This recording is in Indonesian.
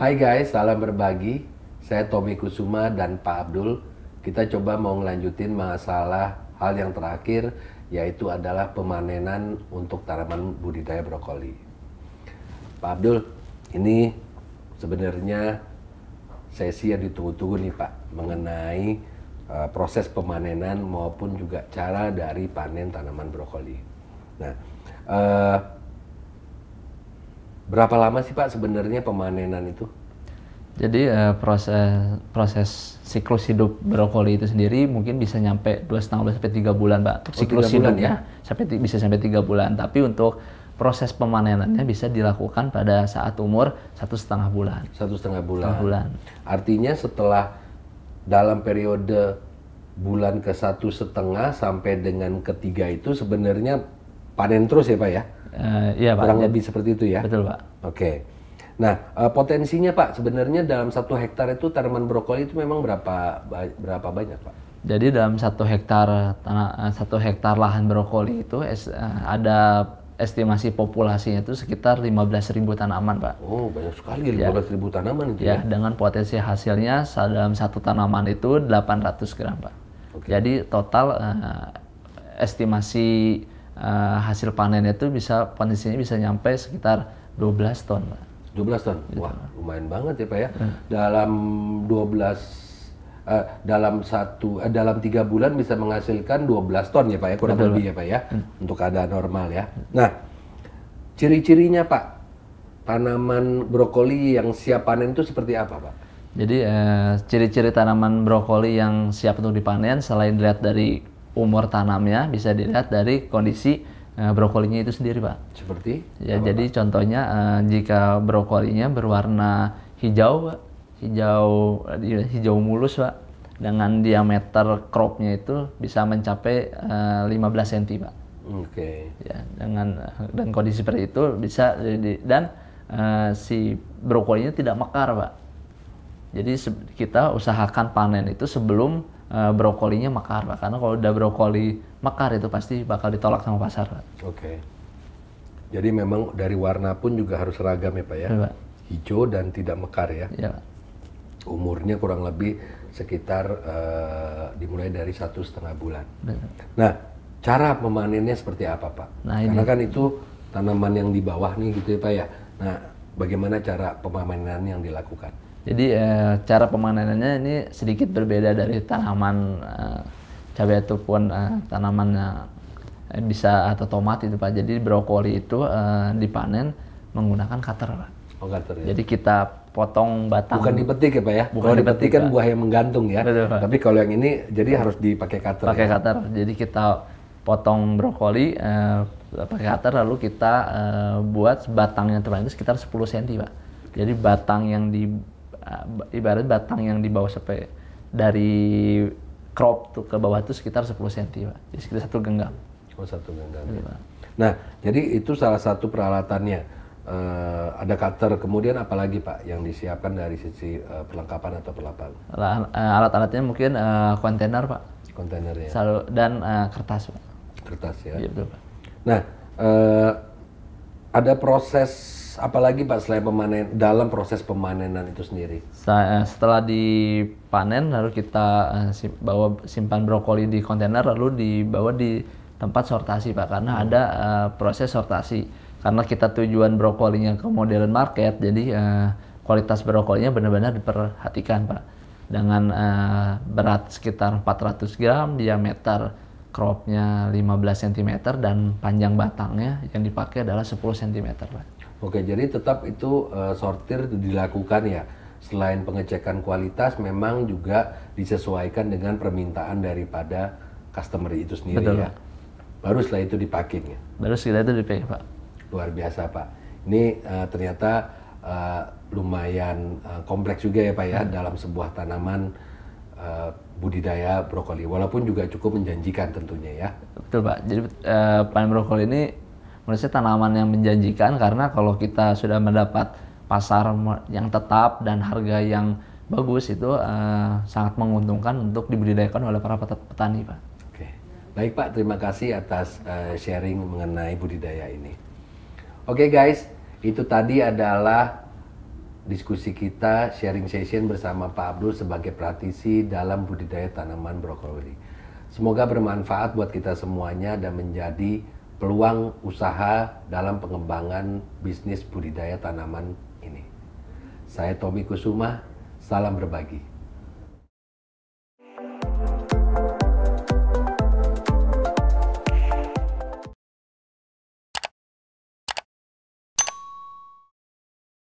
Hai guys, salam berbagi. Saya Tommy Kusuma dan Pak Abdul. Kita coba mau ngelanjutin masalah hal yang terakhir yaitu adalah pemanenan untuk tanaman budidaya brokoli. Pak Abdul, ini sebenarnya sesi yang ditunggu-tunggu nih Pak mengenai uh, proses pemanenan maupun juga cara dari panen tanaman brokoli. Nah, uh, Berapa lama sih Pak sebenarnya pemanenan itu? Jadi uh, proses proses siklus hidup brokoli itu sendiri mungkin bisa nyampe dua setengah sampai tiga bulan, Pak. Untuk oh, siklus hidup ya, ya. sampai bisa sampai tiga bulan. Tapi untuk proses pemanenannya bisa dilakukan pada saat umur satu setengah bulan. Satu setengah bulan. Setengah bulan. Artinya setelah dalam periode bulan ke satu setengah sampai dengan ketiga itu sebenarnya panen terus ya pak ya? Uh, iya, Pak. Kurang lebih seperti itu ya. Betul, Pak. Oke. Nah, eh, potensinya Pak, sebenarnya dalam satu hektar itu tanaman brokoli itu memang berapa berapa banyak Pak? Jadi dalam satu hektar tanah eh, satu hektar lahan brokoli itu es, ada estimasi populasinya itu sekitar 15.000 tanaman Pak. Oh banyak sekali 15.000 ya. tanaman itu ya, ya. Dengan potensi hasilnya dalam satu tanaman itu 800 gram Pak. Okay. Jadi total uh, estimasi uh, hasil panennya itu bisa kondisinya bisa nyampe sekitar 12 ton, Pak. 12 ton. Gitu. Wah, lumayan banget ya, Pak ya. Hmm. Dalam 12 Uh, eh, dalam satu uh, dalam tiga bulan bisa menghasilkan 12 ton ya pak ya kurang lebih ya pak ya hmm. untuk keadaan normal ya. Hmm. Nah ciri-cirinya pak tanaman brokoli yang siap panen itu seperti apa pak? Jadi ciri-ciri uh, ciri -ciri tanaman brokoli yang siap untuk dipanen selain dilihat dari umur tanamnya bisa dilihat dari kondisi uh, brokolinya itu sendiri, Pak. Seperti? Ya, jadi Pak? contohnya uh, jika brokolinya berwarna hijau, Pak. Hijau ya, hijau mulus, Pak. Dengan diameter cropnya itu bisa mencapai uh, 15 cm, Pak. Oke. Okay. Ya, dengan dan kondisi seperti itu bisa jadi dan uh, si brokolinya tidak mekar, Pak. Jadi kita usahakan panen itu sebelum uh, brokolinya mekar pak karena kalau udah brokoli mekar itu pasti bakal ditolak sama pasar pak. Oke. Jadi memang dari warna pun juga harus seragam ya pak ya. Iya, pak. Hijau dan tidak mekar ya. Iya. Umurnya kurang lebih sekitar uh, dimulai dari satu setengah bulan. Iya. nah cara memanennya seperti apa pak? Nah, karena kan itu tanaman yang di bawah nih gitu ya pak ya. Nah bagaimana cara pemanenan yang dilakukan? Jadi eh, cara pemanenannya ini sedikit berbeda dari tanaman eh, cabai ataupun eh, tanamannya bisa atau tomat itu pak. Jadi brokoli itu eh, dipanen menggunakan cutter. Oh, cutter ya. Jadi kita potong batang. Bukan dipetik ya pak ya? Bukan kalau dipetik, kan buah yang menggantung ya. Betul, pak. Tapi kalau yang ini jadi harus dipakai cutter. Pakai ya? cutter. Jadi kita potong brokoli. Eh, cutter lalu kita uh, buat batangnya terlalu itu sekitar 10 cm pak jadi batang yang di uh, ibarat batang yang di bawah sampai dari crop tuh ke bawah itu sekitar 10 cm pak jadi sekitar satu genggam oh satu genggam jadi, ya. nah jadi itu salah satu peralatannya Uh, ada cutter, kemudian apalagi Pak yang disiapkan dari sisi uh, perlengkapan atau perlengkapan? Alat-alatnya mungkin kontainer uh, Pak. kontainer ya dan uh, kertas Pak. Kertas ya. Iya betul Pak. Nah, eh, ada proses apalagi Pak selain pemanen dalam proses pemanenan itu sendiri? Eh, setelah dipanen lalu kita eh, bawa simpan brokoli di kontainer lalu dibawa di tempat sortasi Pak karena hmm. ada uh, proses sortasi. Karena kita tujuan brokolinya ke modern market jadi uh, kualitas brokolinya benar-benar diperhatikan Pak. Dengan uh, berat sekitar 400 gram, diameter cropnya 15 cm dan panjang batangnya yang dipakai adalah 10 cm Pak. Oke, jadi tetap itu uh, sortir dilakukan ya. Selain pengecekan kualitas memang juga disesuaikan dengan permintaan daripada customer itu sendiri Betul, ya. Baru setelah itu dipaking ya. Baru setelah itu dipakai, Pak. Luar biasa, Pak. Ini uh, ternyata uh, lumayan uh, kompleks juga ya, Pak ya, hmm. dalam sebuah tanaman Eh, budidaya brokoli walaupun juga cukup menjanjikan tentunya ya betul pak jadi uh, eh, panen brokoli ini menurut saya tanaman yang menjanjikan karena kalau kita sudah mendapat pasar yang tetap dan harga yang bagus itu uh, sangat menguntungkan untuk dibudidayakan oleh para petani pak. Oke baik pak terima kasih atas uh, sharing mengenai budidaya ini. Oke guys itu tadi adalah diskusi kita sharing session bersama Pak Abdul sebagai praktisi dalam budidaya tanaman brokoli. Semoga bermanfaat buat kita semuanya dan menjadi peluang usaha dalam pengembangan bisnis budidaya tanaman ini. Saya Tommy Kusuma, salam berbagi.